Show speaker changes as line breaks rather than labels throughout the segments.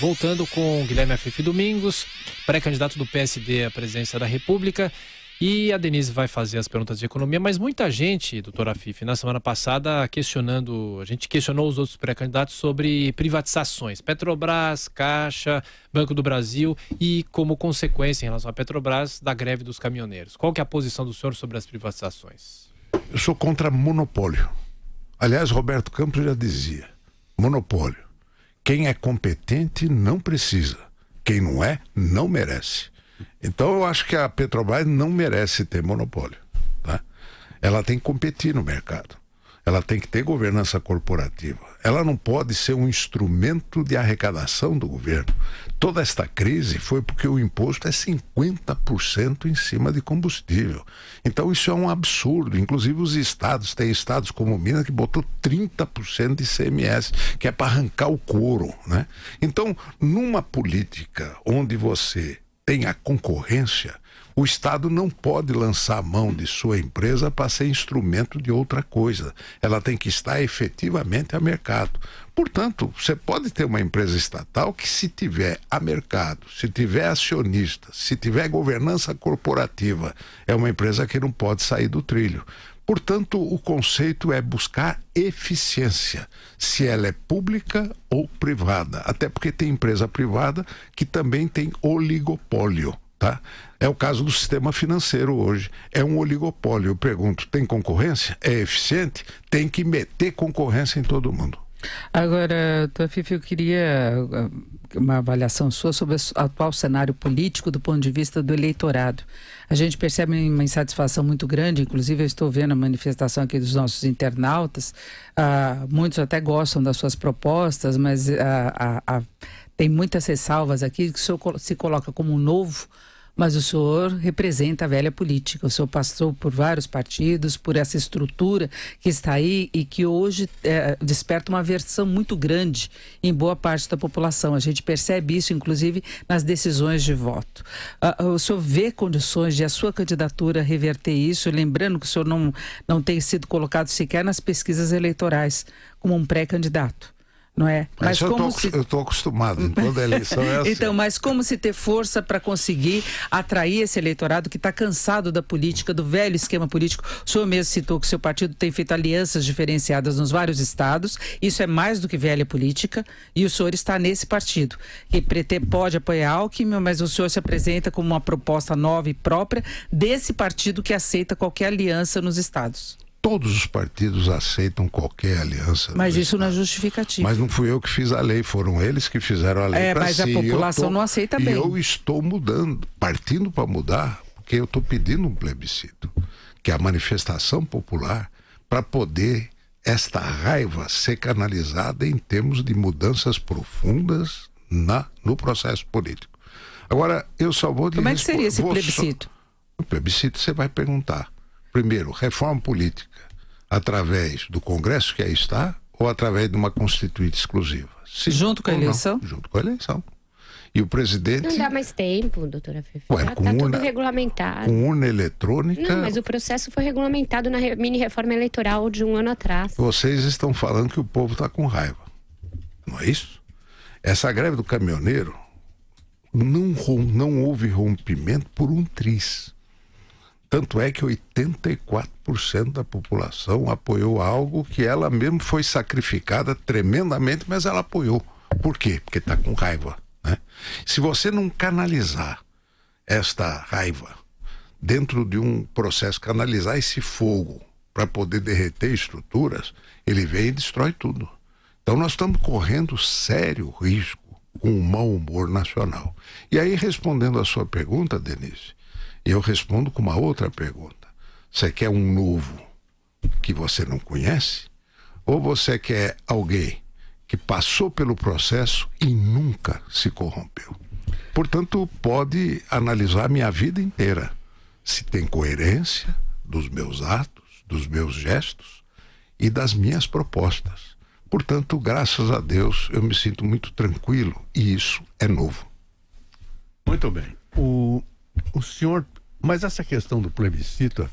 Voltando com Guilherme Afife Domingos, pré-candidato do PSD à presidência da República. E a Denise vai fazer as perguntas de economia, mas muita gente, doutora Afife, na semana passada questionando, a gente questionou os outros pré-candidatos sobre privatizações, Petrobras, Caixa, Banco do Brasil e como consequência em relação à Petrobras da greve dos caminhoneiros. Qual que é a posição do senhor sobre as privatizações?
Eu sou contra monopólio. Aliás, Roberto Campos já dizia, monopólio quem é competente não precisa. Quem não é, não merece. Então eu acho que a Petrobras não merece ter monopólio. Tá? Ela tem que competir no mercado ela tem que ter governança corporativa. Ela não pode ser um instrumento de arrecadação do governo. Toda esta crise foi porque o imposto é 50% em cima de combustível. Então isso é um absurdo. Inclusive os estados, tem estados como Minas que botou 30% de CMS, que é para arrancar o couro, né? Então, numa política onde você tem a concorrência, o Estado não pode lançar a mão de sua empresa para ser instrumento de outra coisa. Ela tem que estar efetivamente a mercado. Portanto, você pode ter uma empresa estatal que, se tiver a mercado, se tiver acionista, se tiver governança corporativa, é uma empresa que não pode sair do trilho. Portanto, o conceito é buscar eficiência, se ela é pública ou privada. Até porque tem empresa privada que também tem oligopólio. Tá? É o caso do sistema financeiro hoje. É um oligopólio. Eu pergunto: tem concorrência? É eficiente? Tem que meter concorrência em todo mundo.
Agora, doutor Fifi, eu queria ah, uma avaliação sua sobre o atual cenário político do ponto de vista do eleitorado. A gente percebe uma insatisfação muito grande, inclusive eu estou vendo a manifestação aqui dos nossos internautas. Ah, muitos até gostam das suas propostas, mas ah, a, a tem muitas ressalvas aqui, que o senhor se coloca como novo, mas o senhor representa a velha política. O senhor passou por vários partidos, por essa estrutura que está aí e que hoje é, desperta uma aversão muito grande em boa parte da população. A gente percebe isso, inclusive, nas decisões de voto. Uh, o senhor vê condições de a sua candidatura reverter isso, lembrando que o senhor não, não tem sido colocado sequer nas pesquisas eleitorais como um pré-candidato não é?
Mas, mas como eu estou acostumado, toda então, é eleição é assim.
então, mas como se ter força para conseguir atrair esse eleitorado que está cansado da política, do velho esquema político? O senhor mesmo citou que o seu partido tem feito alianças diferenciadas nos vários estados, isso é mais do que velha política, e o senhor está nesse partido, que pretende, pode apoiar Alckmin, mas o senhor se apresenta como uma proposta nova e própria desse partido que aceita qualquer aliança nos estados
todos os partidos aceitam qualquer aliança. Né? Mas
isso não é justificativo. Mas
não fui eu que fiz a lei, foram eles que fizeram a lei. É, mas si. a população tô, não aceita bem. E eu estou mudando, partindo para mudar, porque eu estou pedindo um plebiscito, que é a manifestação popular, para poder esta raiva ser canalizada em termos de mudanças profundas na, no processo político. Agora, eu só vou Como é que seria esse plebiscito? Só... O plebiscito você vai perguntar primeiro, reforma política através do Congresso que aí está ou através de uma constituinte exclusiva. Sim, junto com a eleição? Não, junto com a eleição. E o presidente. Não dá
mais tempo, doutora Fefe. Ué, tá, com tudo regulamentado. Com
urna eletrônica. Não, mas o
processo foi regulamentado na mini reforma eleitoral de um ano atrás.
Vocês estão falando que o povo está com raiva. Não é isso? Essa greve do caminhoneiro não, não houve rompimento por um triz. Tanto é que 84% da população apoiou algo que ela mesmo foi sacrificada tremendamente, mas ela apoiou. Por quê? Porque está com raiva. Né? Se você não canalizar esta raiva dentro de um processo, canalizar esse fogo para poder derreter estruturas, ele vem e destrói tudo. Então nós estamos correndo sério risco com o mau humor nacional. E aí, respondendo à sua pergunta, Denise, eu respondo com uma outra pergunta. Você quer um novo que você não conhece? Ou você quer alguém que passou pelo processo e nunca se corrompeu? Portanto, pode analisar minha vida inteira. Se tem coerência dos meus atos, dos meus gestos e das minhas propostas. Portanto, graças a Deus, eu me sinto muito tranquilo e isso é novo. Muito bem. O, o senhor mas essa
questão do plebiscito,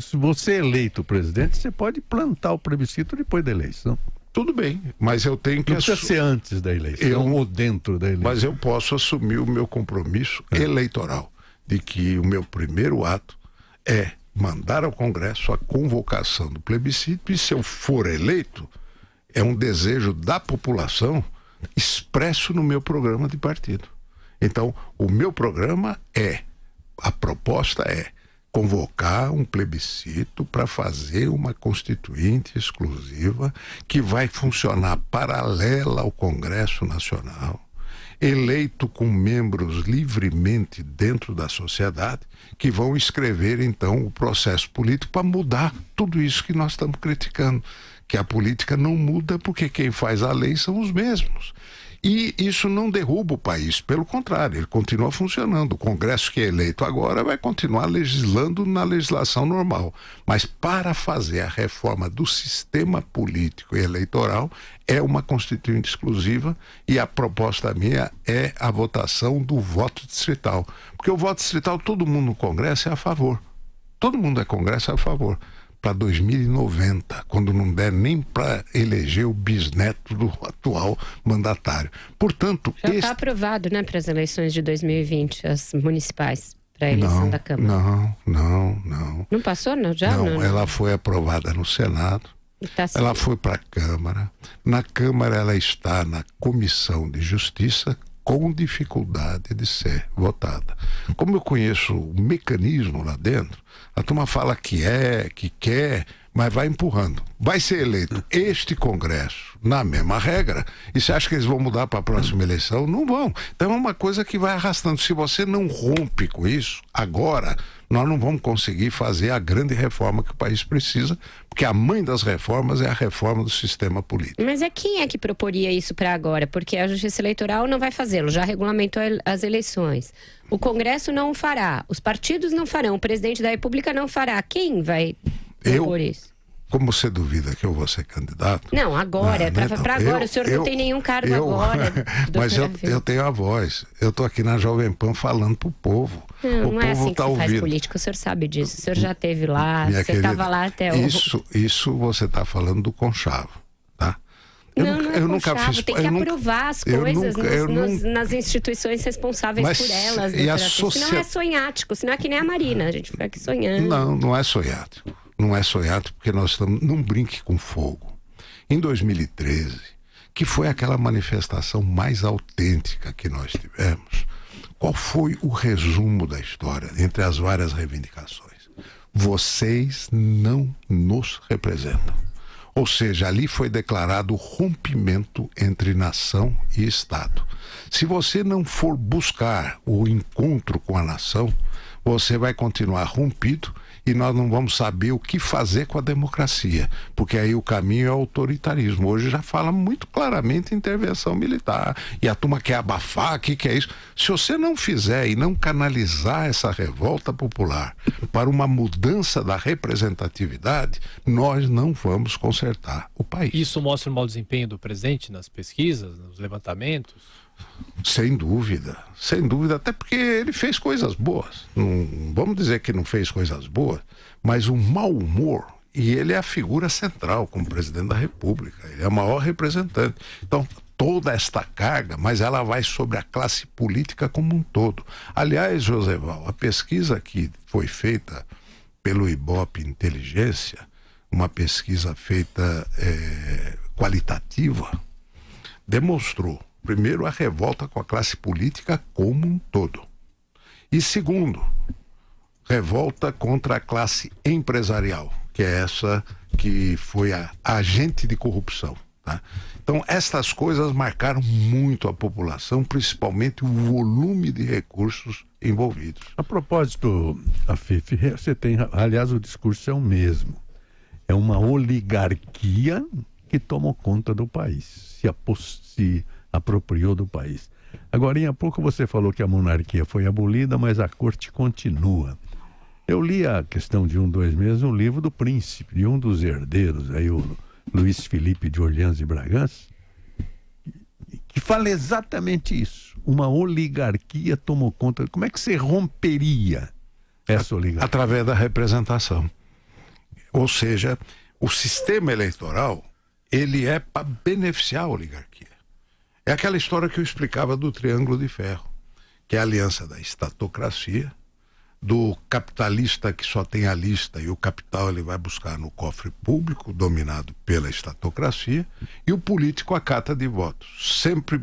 se você é eleito presidente, você pode plantar o plebiscito depois
da eleição. Tudo bem, mas eu tenho que. Não precisa ser antes
da eleição eu, ou
dentro da eleição. Mas eu posso assumir o meu compromisso é. eleitoral de que o meu primeiro ato é mandar ao Congresso a convocação do plebiscito e, se eu for eleito, é um desejo da população expresso no meu programa de partido. Então, o meu programa é a proposta é convocar um plebiscito para fazer uma constituinte exclusiva que vai funcionar paralela ao Congresso Nacional, eleito com membros livremente dentro da sociedade, que vão escrever então o processo político para mudar tudo isso que nós estamos criticando, que a política não muda porque quem faz a lei são os mesmos. E isso não derruba o país, pelo contrário, ele continua funcionando. O Congresso que é eleito agora vai continuar legislando na legislação normal. Mas para fazer a reforma do sistema político e eleitoral, é uma constituinte exclusiva e a proposta minha é a votação do voto distrital. Porque o voto distrital, todo mundo no Congresso é a favor. Todo mundo é Congresso é a favor para 2090, quando não der nem para eleger o bisneto do atual mandatário. Portanto. Já está este...
aprovado, né, para as eleições de 2020, as municipais, para a eleição não, da Câmara. Não, não, não. Não passou, não? Já? Não, não né?
ela foi aprovada no Senado. Tá ela foi para a Câmara. Na Câmara ela está na Comissão de Justiça, com dificuldade de ser votada. Como eu conheço o mecanismo lá dentro, a turma fala que é, que quer, mas vai empurrando. Vai ser eleito este Congresso, na mesma regra. E você acha que eles vão mudar para a próxima eleição? Não vão. Então é uma coisa que vai arrastando. Se você não rompe com isso, agora, nós não vamos conseguir fazer a grande reforma que o país precisa, porque a mãe das reformas é a reforma do sistema político.
Mas é quem é que proporia isso para agora? Porque a Justiça Eleitoral não vai fazê-lo, já regulamentou as eleições. O Congresso não fará, os partidos não farão, o presidente da República não fará. Quem vai eu? Por isso.
Como você duvida que eu vou ser candidato?
Não, agora, né? Ah, para então, agora. Eu, o senhor eu, não tem nenhum cargo eu, agora. mas eu, eu
tenho a voz. Eu estou aqui na Jovem Pan falando para o povo. Não, não é povo é assim tá que ouvindo. faz
política, o senhor sabe disso. O senhor já esteve lá, Minha o senhor estava lá até isso,
Isso você está falando do conchavo. Tá?
Eu não, nunca, não é eu nunca fiz, tem que aprovar nunca, as coisas nunca, nos, nas instituições responsáveis mas, por elas. Se não é sonhático, senão é que nem a Marina, a gente fica aqui sonhando. Não,
não é sonhático não é sonhado porque nós estamos. Não brinque com fogo. Em 2013, que foi aquela manifestação mais autêntica que nós tivemos, qual foi o resumo da história entre as várias reivindicações? Vocês não nos representam. Ou seja, ali foi declarado rompimento entre nação e Estado. Se você não for buscar o encontro com a nação, você vai continuar rompido e nós não vamos saber o que fazer com a democracia, porque aí o caminho é o autoritarismo. Hoje já fala muito claramente intervenção militar e a turma quer abafar, o que, que é isso? Se você não fizer e não canalizar essa revolta popular para uma mudança da representatividade, nós não vamos consertar o
país. Isso mostra o mau desempenho do presidente nas pesquisas, nos levantamentos? Sem
dúvida, sem dúvida, até porque ele fez coisas boas. Não, vamos dizer que não fez coisas boas, mas o mau humor, e ele é a figura central como presidente da República, ele é o maior representante. Então, toda esta carga, mas ela vai sobre a classe política como um todo. Aliás, Joseval, a pesquisa que foi feita pelo IBOP Inteligência, uma pesquisa feita é, qualitativa, demonstrou primeiro, a revolta com a classe política como um todo. E segundo, revolta contra a classe empresarial, que é essa que foi a agente de corrupção. Tá? Então, estas coisas marcaram muito a população, principalmente o volume de recursos envolvidos. A propósito, Afif, é,
você tem, aliás, o discurso é o mesmo. É uma oligarquia que tomou conta do país. Se, a, se apropriou do país. Agora, há pouco você falou que a monarquia foi abolida, mas a corte continua. Eu li a questão de um, dois meses, um livro do príncipe, de um dos herdeiros, aí o Luiz Felipe de Orleans e Bragança, que fala exatamente isso. Uma oligarquia tomou conta. Como é que você romperia essa oligarquia? Através
da representação. Ou seja, o sistema eleitoral ele é para beneficiar a oligarquia. É aquela história que eu explicava do triângulo de ferro, que é a aliança da estatocracia, do capitalista que só tem a lista e o capital ele vai buscar no cofre público dominado pela estatocracia e o político acata de votos, sempre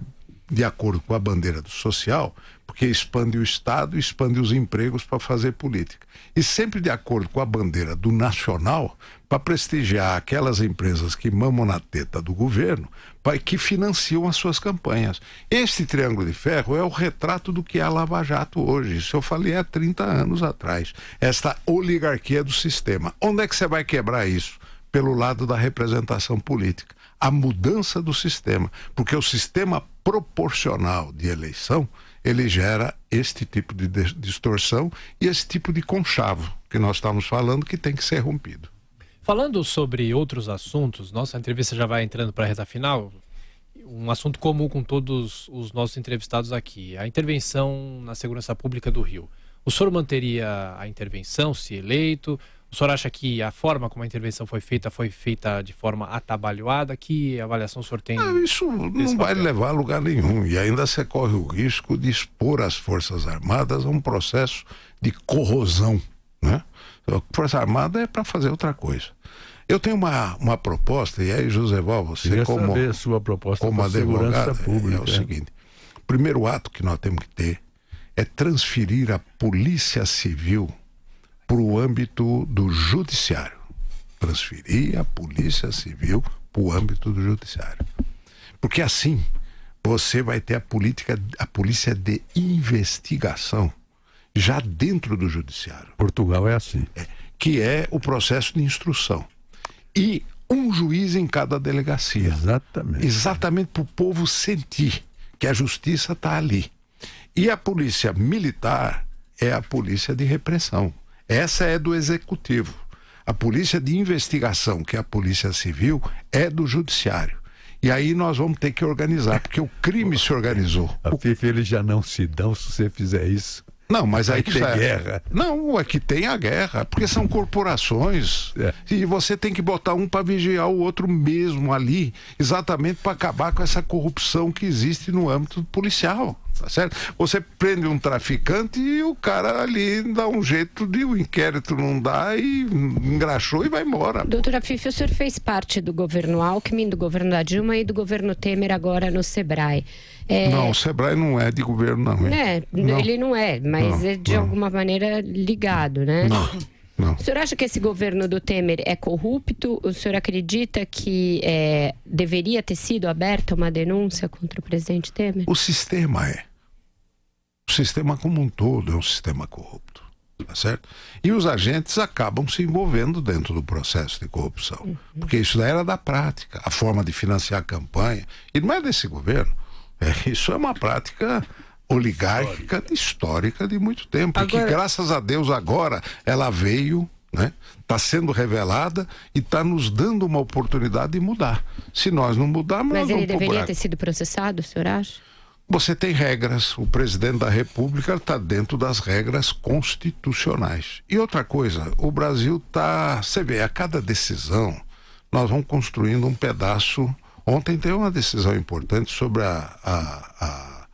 de acordo com a bandeira do social, porque expande o Estado, expande os empregos para fazer política. E sempre de acordo com a bandeira do nacional, para prestigiar aquelas empresas que mamam na teta do governo, para que financiam as suas campanhas. Este triângulo de ferro é o retrato do que é a Lava Jato hoje. Isso eu falei há 30 anos atrás. Esta oligarquia do sistema. Onde é que você vai quebrar isso? Pelo lado da representação política a mudança do sistema, porque o sistema proporcional de eleição, ele gera este tipo de distorção e esse tipo de conchavo que
nós estamos falando que tem que ser rompido. Falando sobre outros assuntos, nossa entrevista já vai entrando para a reta final. Um assunto comum com todos os nossos entrevistados aqui, a intervenção na segurança pública do Rio. O senhor manteria a intervenção se eleito? O senhor acha que a forma como a intervenção foi feita foi feita de forma atabalhoada? Que avaliação o senhor tem? Ah,
isso não vai levar a lugar nenhum. E ainda você corre o risco de expor as Forças Armadas a um processo de corrosão. Né? A Força Armada é para fazer outra coisa. Eu tenho uma, uma proposta, e aí, Joseval, você Queria como, saber a sua proposta como advogado, é, pública. É, é o seguinte: o primeiro ato que nós temos que ter é transferir a polícia civil para o âmbito do judiciário. Transferir a polícia civil para o âmbito do judiciário. Porque assim você vai ter a política, a polícia de investigação já dentro do judiciário. Portugal é assim. É, que é o processo de instrução. E um juiz em cada delegacia. Exatamente. Exatamente para o povo sentir que a justiça está ali. E a polícia militar é a polícia de repressão. Essa é do executivo. A polícia de investigação, que é a polícia civil, é do judiciário. E aí nós vamos ter que organizar, porque o crime se organizou. A FIFA, eles já não se dão se você fizer isso. Não, mas aí que tem serve. guerra. Não, é que tem a guerra, porque são corporações. É. E você tem que botar um para vigiar o outro mesmo ali, exatamente para acabar com essa corrupção que existe no âmbito policial tá certo? Você prende um traficante e o cara ali dá um jeito de o um inquérito não dá e engraxou e vai embora.
Doutora Fifi, o senhor fez parte do governo Alckmin, do governo da Dilma e do governo Temer agora no Sebrae. É... Não, o
Sebrae não é de governo, não. É, não. ele não é, mas não, é de
não. alguma maneira ligado, né? Não. Não. O senhor acha que esse governo do Temer é corrupto? O senhor acredita que é, deveria ter sido aberta uma denúncia contra o presidente Temer? O sistema é.
O sistema como um todo é um sistema corrupto. Tá certo? E os agentes acabam se envolvendo dentro do processo de corrupção. Uhum. Porque isso daí era da prática, a forma de financiar a campanha. E não é desse governo. É, isso é uma prática oligárquica histórica de muito tempo. Agora... E que graças a Deus agora ela veio está né? sendo revelada e está nos dando uma oportunidade de mudar. Se nós não mudarmos, mas ele deveria ter
sido processado, o senhor acha?
Você tem regras. O presidente da República está dentro das regras constitucionais. E outra coisa, o Brasil está, você vê, a cada decisão nós vamos construindo um pedaço. Ontem teve uma decisão importante sobre a, a, a,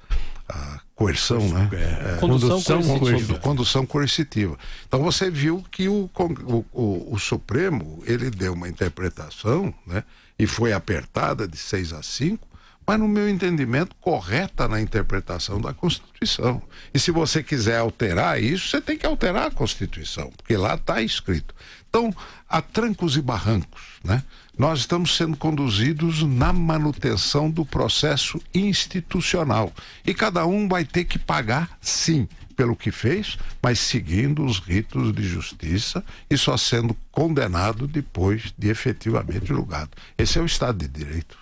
a coerção, né? É, é, condução, condução, coercitiva. condução coercitiva. Então você viu que o, o, o, o, Supremo ele deu uma interpretação, né? E foi apertada de 6 a 5, mas no meu entendimento correta na interpretação da Constituição. E se você quiser alterar isso, você tem que alterar a Constituição, porque lá está escrito. Então, a trancos e barrancos, né? Nós estamos sendo conduzidos na manutenção do processo institucional e cada um vai ter que pagar, sim, pelo que fez, mas seguindo os ritos de justiça e só sendo condenado depois de efetivamente julgado. Esse é o Estado
de Direito.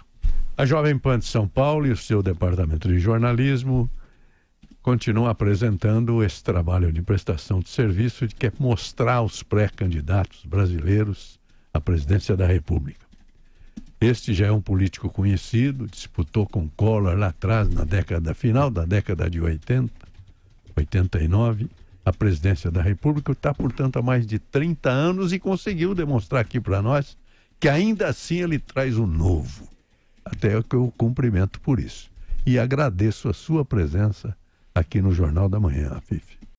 A Jovem Pan de São Paulo e o seu departamento de jornalismo continua apresentando esse trabalho de prestação de serviço de que é mostrar os pré-candidatos brasileiros à presidência da República. Este já é um político conhecido, disputou com Collor lá atrás, na década final da década de 80, 89, a presidência da República, está, portanto, há mais de 30 anos e conseguiu demonstrar aqui para nós que ainda assim ele traz o novo. Até que eu cumprimento por isso. E agradeço a sua presença aqui no Jornal da Manhã, Fife.